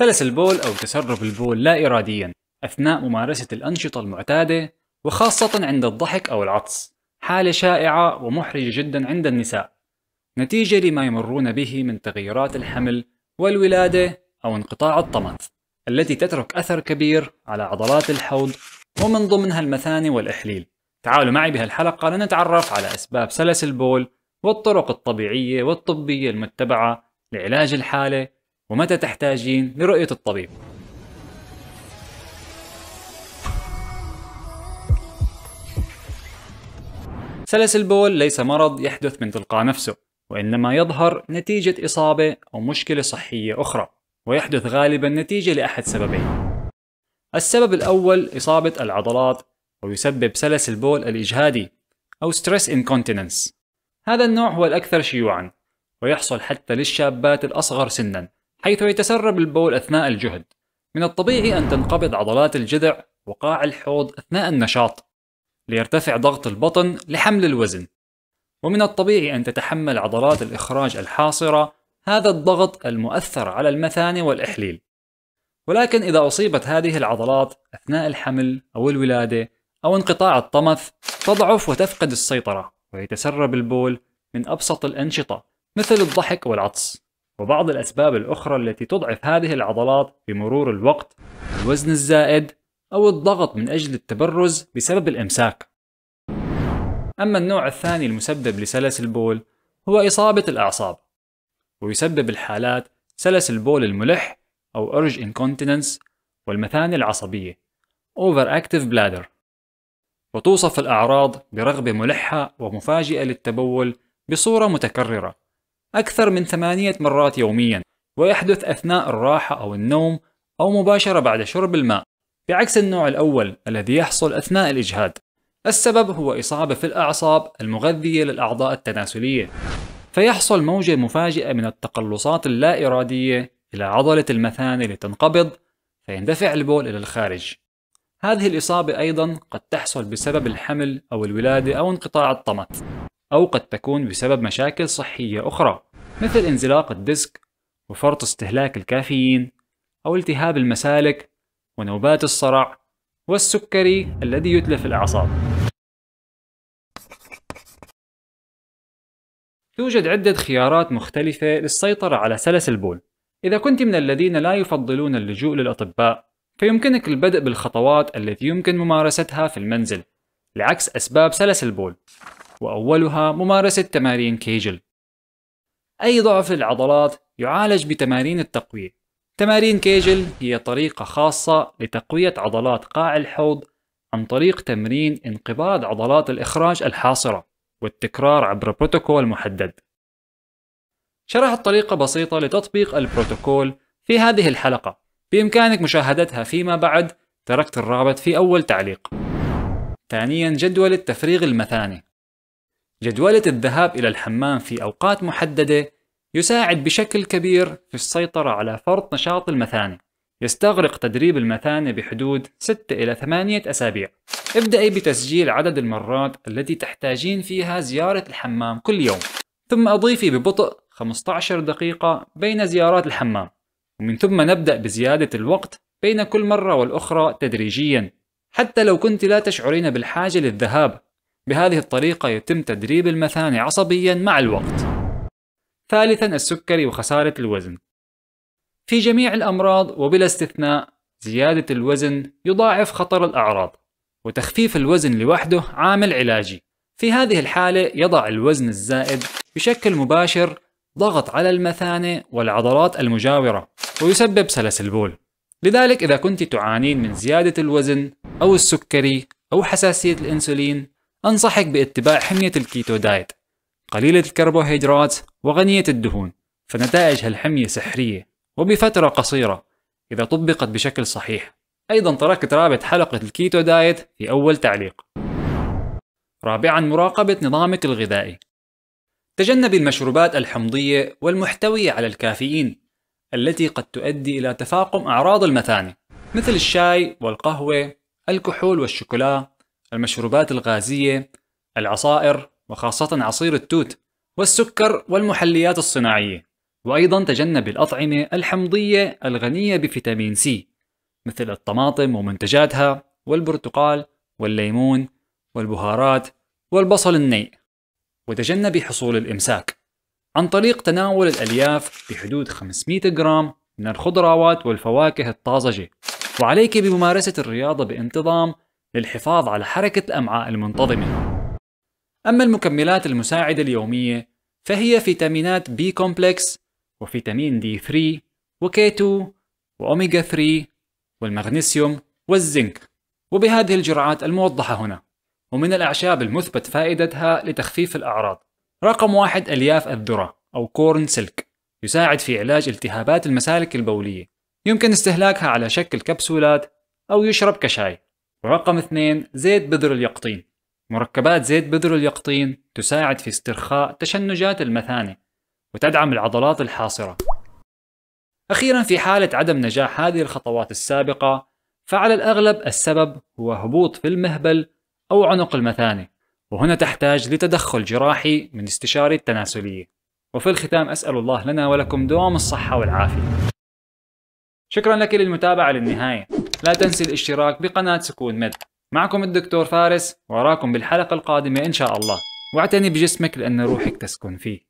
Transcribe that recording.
سلس البول أو تسرب البول لا إراديا أثناء ممارسة الأنشطة المعتادة وخاصة عند الضحك أو العطس حالة شائعة ومحرجة جدا عند النساء نتيجة لما يمرون به من تغيرات الحمل والولادة أو انقطاع الطمث التي تترك أثر كبير على عضلات الحوض ومن ضمنها المثانة والإحليل تعالوا معي بهالحلقة لنتعرف على أسباب سلس البول والطرق الطبيعية والطبية المتبعة لعلاج الحالة ومتى تحتاجين لرؤية الطبيب سلس البول ليس مرض يحدث من تلقاء نفسه وإنما يظهر نتيجة إصابة أو مشكلة صحية أخرى ويحدث غالبا نتيجة لأحد سببين السبب الأول إصابة العضلات ويسبب سلس البول الإجهادي أو stress incontinence هذا النوع هو الأكثر شيوعا ويحصل حتى للشابات الأصغر سنا حيث يتسرب البول أثناء الجهد من الطبيعي أن تنقبض عضلات الجذع وقاع الحوض أثناء النشاط ليرتفع ضغط البطن لحمل الوزن ومن الطبيعي أن تتحمل عضلات الإخراج الحاصرة هذا الضغط المؤثر على المثانة والإحليل ولكن إذا أصيبت هذه العضلات أثناء الحمل أو الولادة أو انقطاع الطمث تضعف وتفقد السيطرة ويتسرب البول من أبسط الأنشطة مثل الضحك والعطس وبعض الأسباب الأخرى التي تضعف هذه العضلات بمرور الوقت الوزن الزائد أو الضغط من أجل التبرز بسبب الإمساك أما النوع الثاني المسبب لسلس البول هو إصابة الأعصاب ويسبب الحالات سلس البول الملح أو urge incontinence والمثانة العصبية overactive bladder وتوصف الأعراض برغبة ملحة ومفاجئة للتبول بصورة متكررة أكثر من ثمانية مرات يوميا ويحدث أثناء الراحة أو النوم أو مباشرة بعد شرب الماء بعكس النوع الأول الذي يحصل أثناء الإجهاد السبب هو إصابة في الأعصاب المغذية للأعضاء التناسلية فيحصل موجة مفاجئة من التقلصات اللا إرادية إلى عضلة المثانة لتنقبض فيندفع البول إلى الخارج هذه الإصابة أيضا قد تحصل بسبب الحمل أو الولادة أو انقطاع الطمث أو قد تكون بسبب مشاكل صحية أخرى مثل انزلاق الديسك وفرط استهلاك الكافيين أو التهاب المسالك ونوبات الصرع والسكري الذي يتلف الأعصاب. توجد عدة خيارات مختلفة للسيطرة على سلس البول. إذا كنت من الذين لا يفضلون اللجوء للأطباء، فيمكنك البدء بالخطوات التي يمكن ممارستها في المنزل، لعكس أسباب سلس البول. وأولها ممارسة تمارين كيجل أي ضعف للعضلات يعالج بتمارين التقوية تمارين كيجل هي طريقة خاصة لتقوية عضلات قاع الحوض عن طريق تمرين انقباض عضلات الإخراج الحاصرة والتكرار عبر بروتوكول محدد شرحت طريقة بسيطة لتطبيق البروتوكول في هذه الحلقة بإمكانك مشاهدتها فيما بعد تركت الرابط في أول تعليق ثانيا جدول التفريغ المثاني جدولة الذهاب إلى الحمام في أوقات محددة يساعد بشكل كبير في السيطرة على فرط نشاط المثانة. يستغرق تدريب المثانة بحدود 6 إلى 8 أسابيع. ابدأي بتسجيل عدد المرات التي تحتاجين فيها زيارة الحمام كل يوم، ثم أضيفي ببطء 15 دقيقة بين زيارات الحمام، ومن ثم نبدأ بزيادة الوقت بين كل مرة والأخرى تدريجياً، حتى لو كنت لا تشعرين بالحاجة للذهاب بهذه الطريقة يتم تدريب المثانة عصبيا مع الوقت ثالثا السكري وخسارة الوزن في جميع الأمراض وبلا استثناء زيادة الوزن يضاعف خطر الأعراض وتخفيف الوزن لوحده عامل علاجي في هذه الحالة يضع الوزن الزائد بشكل مباشر ضغط على المثانة والعضلات المجاورة ويسبب سلس البول لذلك إذا كنت تعانين من زيادة الوزن أو السكري أو حساسية الإنسولين أنصحك باتباع حمية الكيتو دايت قليلة الكربوهيدرات وغنية الدهون فنتائج هالحمية سحرية وبفترة قصيرة إذا طبقت بشكل صحيح أيضا تركت رابط حلقة الكيتو دايت في أول تعليق رابعا مراقبة نظامك الغذائي تجنبي المشروبات الحمضية والمحتوية على الكافيين التي قد تؤدي إلى تفاقم أعراض المثانة مثل الشاي والقهوة الكحول والشوكولا المشروبات الغازية، العصائر وخاصة عصير التوت، والسكر والمحليات الصناعية، وأيضا تجنب الأطعمة الحمضية الغنية بفيتامين سي، مثل الطماطم ومنتجاتها، والبرتقال، والليمون، والبهارات، والبصل النيء، وتجنب حصول الإمساك عن طريق تناول الألياف بحدود 500 جرام من الخضروات والفواكه الطازجة وعليك بممارسة الرياضة بانتظام للحفاظ على حركة الأمعاء المنتظمة. أما المكملات المساعدة اليومية فهي فيتامينات بي كومبلكس وفيتامين دي 3 وكي2 وأوميجا 3 والمغنيسيوم والزنك وبهذه الجرعات الموضحة هنا ومن الأعشاب المثبت فائدتها لتخفيف الأعراض رقم واحد ألياف الذرة أو كورن سلك يساعد في علاج التهابات المسالك البولية يمكن استهلاكها على شكل كبسولات أو يشرب كشاي ورقم اثنين زيت بذر اليقطين مركبات زيت بذر اليقطين تساعد في استرخاء تشنجات المثانة وتدعم العضلات الحاصرة أخيرا في حالة عدم نجاح هذه الخطوات السابقة فعلى الأغلب السبب هو هبوط في المهبل أو عنق المثانة وهنا تحتاج لتدخل جراحي من استشاري التناسلية وفي الختام أسأل الله لنا ولكم دوام الصحة والعافية شكرا لك للمتابعة للنهاية لا تنسي الاشتراك بقناة سكون مد معكم الدكتور فارس وأراكم بالحلقة القادمة إن شاء الله واعتني بجسمك لأن روحك تسكن فيه